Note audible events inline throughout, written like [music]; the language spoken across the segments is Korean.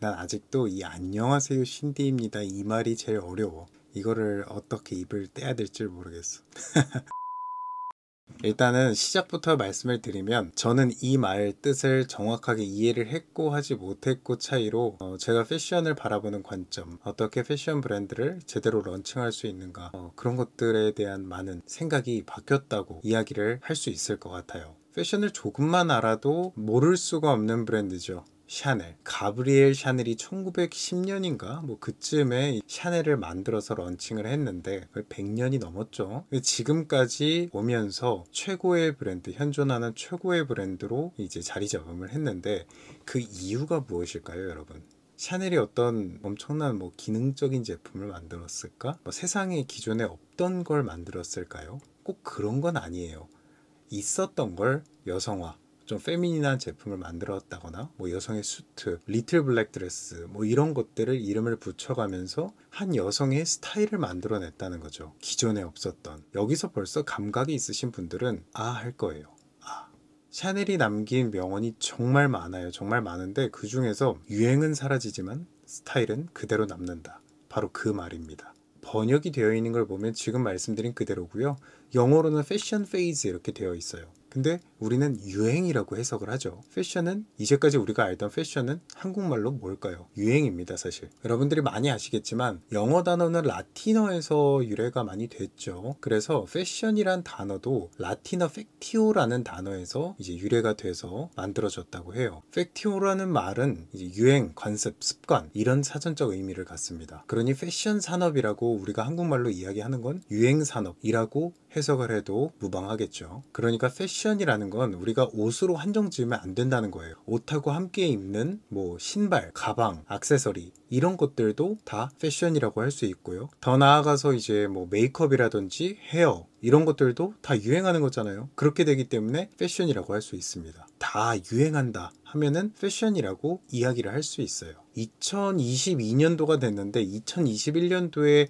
난 아직도 이 안녕하세요 신디입니다 이 말이 제일 어려워 이거를 어떻게 입을 떼야 될지 모르겠어 [laughs] 일단은 시작부터 말씀을 드리면 저는 이 말 뜻을 정확하게 이해를 했고 하지 못했고 차이로 어 제가 패션을 바라보는 관점 어떻게 패션 브랜드를 제대로 런칭할 수 있는가 어 그런 것들에 대한 많은 생각이 바뀌었다고 이야기를 할 수 있을 것 같아요 패션을 조금만 알아도 모를 수가 없는 브랜드죠 샤넬, 가브리엘 샤넬이 1910년인가 뭐 그쯤에 샤넬을 만들어서 런칭을 했는데 거 100년이 넘었죠. 지금까지 오면서 최고의 브랜드, 현존하는 최고의 브랜드로 이제 자리 잡음을 했는데 그 이유가 무엇일까요, 여러분? 샤넬이 어떤 엄청난 뭐 기능적인 제품을 만들었을까? 뭐 세상에 기존에 없던 걸 만들었을까요? 꼭 그런 건 아니에요. 있었던 걸 여성화, 좀 페미닌한 제품을 만들었다거나 뭐 여성의 수트, 리틀 블랙 드레스 뭐 이런 것들을 이름을 붙여가면서 한 여성의 스타일을 만들어냈다는 거죠. 기존에 없었던 여기서 벌써 감각이 있으신 분들은 아 할 거예요. 아 샤넬이 남긴 명언이 정말 많아요. 정말 많은데 그 중에서 유행은 사라지지만 스타일은 그대로 남는다. 바로 그 말입니다. 번역이 되어 있는 걸 보면 지금 말씀드린 그대로고요. 영어로는 패션 페이즈 이렇게 되어 있어요. 근데 우리는 유행이라고 해석을 하죠. 패션은 이제까지 우리가 알던 패션은 한국말로 뭘까요? 유행입니다, 사실. 여러분들이 많이 아시겠지만 영어 단어는 라틴어에서 유래가 많이 됐죠. 그래서 패션이란 단어도 라틴어 팩티오라는 단어에서 이제 유래가 돼서 만들어졌다고 해요. 팩티오라는 말은 유행, 관습, 습관 이런 사전적 의미를 갖습니다. 그러니 패션 산업이라고 우리가 한국말로 이야기하는 건 유행 산업이라고 해석을 해도 무방하겠죠. 그러니까 패션이라는 건 우리가 옷으로 한정 지으면 안 된다는 거예요. 옷하고 함께 입는 뭐 신발, 가방, 액세서리 이런 것들도 다 패션이라고 할 수 있고요. 더 나아가서 이제 뭐 메이크업이라든지 헤어 이런 것들도 다 유행하는 거잖아요. 그렇게 되기 때문에 패션이라고 할 수 있습니다. 다 유행한다 하면은 패션이라고 이야기를 할 수 있어요. 2022년도가 됐는데 2021년도에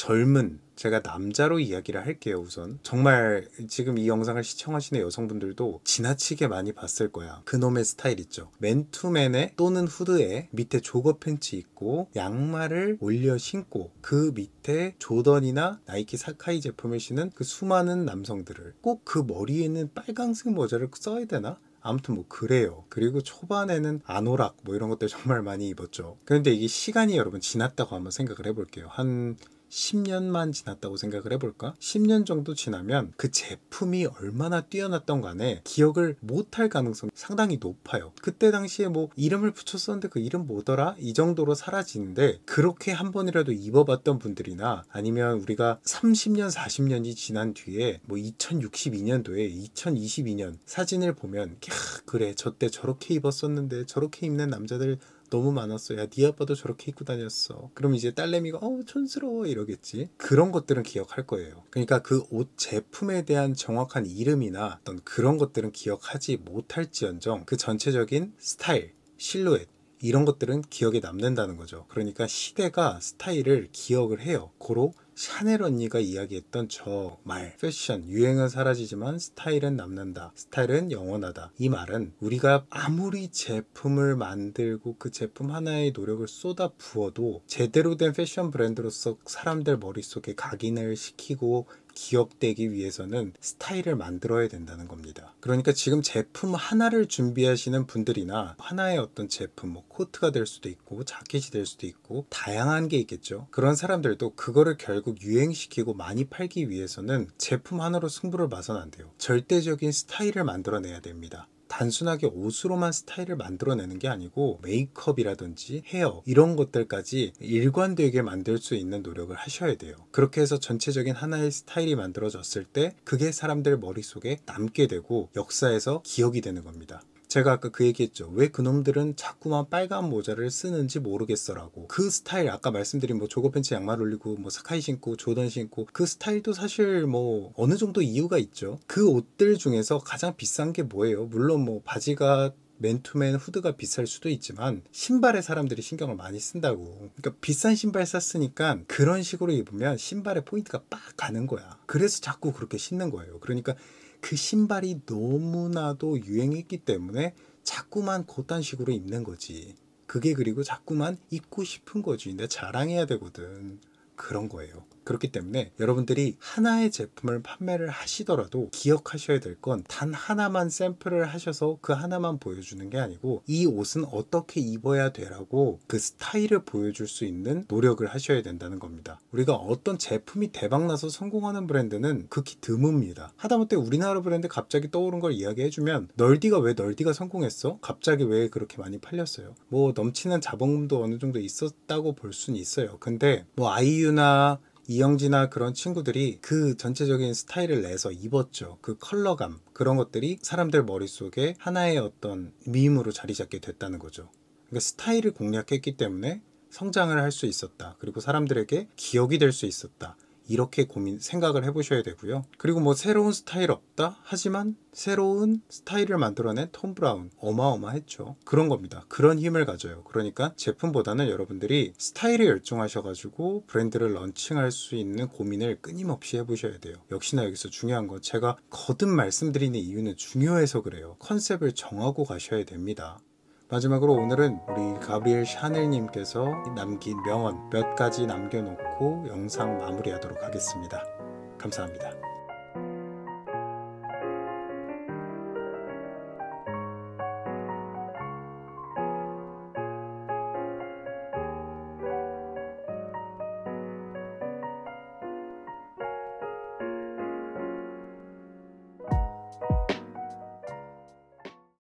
젊은 제가 남자로 이야기를 할게요 우선 정말 지금 이 영상을 시청하시는 여성분들도 지나치게 많이 봤을 거야 그놈의 스타일 있죠 맨투맨에 또는 후드에 밑에 조거 팬츠 입고 양말을 올려 신고 그 밑에 조던이나 나이키 사카이 제품을 신은 그 수많은 남성들을 꼭 그 머리에 는 빨강색 모자를 써야 되나? 아무튼 뭐 그래요. 그리고 초반에는 안오락 뭐 이런 것들 정말 많이 입었죠. 그런데 이게 시간이 여러분 지났다고 한번 생각을 해볼게요. 한 10년만 지났다고 생각을 해볼까? 10년 정도 지나면 그 제품이 얼마나 뛰어났던 간에 기억을 못 할 가능성이 상당히 높아요. 그때 당시에 뭐 이름을 붙였었는데 그 이름 뭐더라? 이 정도로 사라지는데 그렇게 한 번이라도 입어봤던 분들이나 아니면 우리가 30년, 40년이 지난 뒤에 뭐 2062년도에 2022년 사진을 보면 캬 그래 저때 저렇게 입었었는데 저렇게 입는 남자들 너무 많았어. 야, 네 아빠도 저렇게 입고 다녔어. 그럼 이제 딸내미가 어, 촌스러워 이러겠지. 그런 것들은 기억할 거예요. 그러니까 그 옷 제품에 대한 정확한 이름이나 어떤 그런 것들은 기억하지 못할지언정 그 전체적인 스타일, 실루엣 이런 것들은 기억에 남는다는 거죠. 그러니까 시대가 스타일을 기억을 해요. 고로 샤넬 언니가 이야기했던 저 말, 패션, 유행은 사라지지만 스타일은 남는다. 스타일은 영원하다. 이 말은 우리가 아무리 제품을 만들고 그 제품 하나의 노력을 쏟아 부어도 제대로 된 패션 브랜드로서 사람들 머릿속에 각인을 시키고 기억되기 위해서는 스타일을 만들어야 된다는 겁니다. 그러니까 지금 제품 하나를 준비하시는 분들이나 하나의 어떤 제품, 뭐 코트가 될 수도 있고 자켓이 될 수도 있고 다양한 게 있겠죠. 그런 사람들도 그거를 결국 유행시키고 많이 팔기 위해서는 제품 하나로 승부를 봐선 안 돼요. 절대적인 스타일을 만들어내야 됩니다. 단순하게 옷으로만 스타일을 만들어내는 게 아니고 메이크업이라든지 헤어 이런 것들까지 일관되게 만들 수 있는 노력을 하셔야 돼요. 그렇게 해서 전체적인 하나의 스타일이 만들어졌을 때 그게 사람들 머릿속에 남게 되고 역사에서 기억이 되는 겁니다. 제가 아까 그 얘기했죠. 왜 그놈들은 자꾸만 빨간 모자를 쓰는지 모르겠어라고. 그 스타일 아까 말씀드린 뭐 조거 팬츠 양말 올리고 뭐 사카이 신고 조던 신고 그 스타일도 사실 뭐 어느 정도 이유가 있죠. 그 옷들 중에서 가장 비싼 게 뭐예요? 물론 뭐 바지가 맨투맨 후드가 비쌀 수도 있지만 신발에 사람들이 신경을 많이 쓴다고 그러니까 비싼 신발 샀으니까 그런 식으로 입으면 신발에 포인트가 빡 가는 거야 그래서 자꾸 그렇게 신는 거예요 그러니까 그 신발이 너무나도 유행했기 때문에 자꾸만 그딴 식으로 입는 거지. 그게 그리고 자꾸만 입고 싶은 거지. 내 자랑해야 되거든. 그런 거예요. 그렇기 때문에 여러분들이 하나의 제품을 판매를 하시더라도 기억하셔야 될 건 단 하나만 샘플을 하셔서 그 하나만 보여주는 게 아니고 이 옷은 어떻게 입어야 되라고 그 스타일을 보여줄 수 있는 노력을 하셔야 된다는 겁니다. 우리가 어떤 제품이 대박나서 성공하는 브랜드는 극히 드뭅니다. 하다못해 우리나라 브랜드 갑자기 떠오른 걸 이야기해주면 널디가 왜 널디가 성공했어? 갑자기 왜 그렇게 많이 팔렸어요? 뭐 넘치는 자본금도 어느 정도 있었다고 볼 수는 있어요. 근데 뭐 아이유 이규나 이영지나 그런 친구들이 그 전체적인 스타일을 내서 입었죠. 그 컬러감 그런 것들이 사람들 머릿속에 하나의 어떤 미임으로 자리 잡게 됐다는 거죠. 그러니까 스타일을 공략했기 때문에 성장을 할 수 있었다. 그리고 사람들에게 기억이 될 수 있었다. 이렇게 고민 생각을 해보셔야 되고요. 그리고 뭐 새로운 스타일 없다 하지만 새로운 스타일을 만들어낸 톰 브라운 어마어마했죠. 그런 겁니다. 그런 힘을 가져요. 그러니까 제품보다는 여러분들이 스타일에 열중하셔가지고 브랜드를 런칭할 수 있는 고민을 끊임없이 해보셔야 돼요. 역시나 여기서 중요한 건 제가 거듭 말씀드리는 이유는 중요해서 그래요. 컨셉을 정하고 가셔야 됩니다. 마지막으로 오늘은 우리 가브리엘 샤넬님께서 남긴 명언 몇 가지 남겨놓고 영상 마무리하도록 하겠습니다. 감사합니다.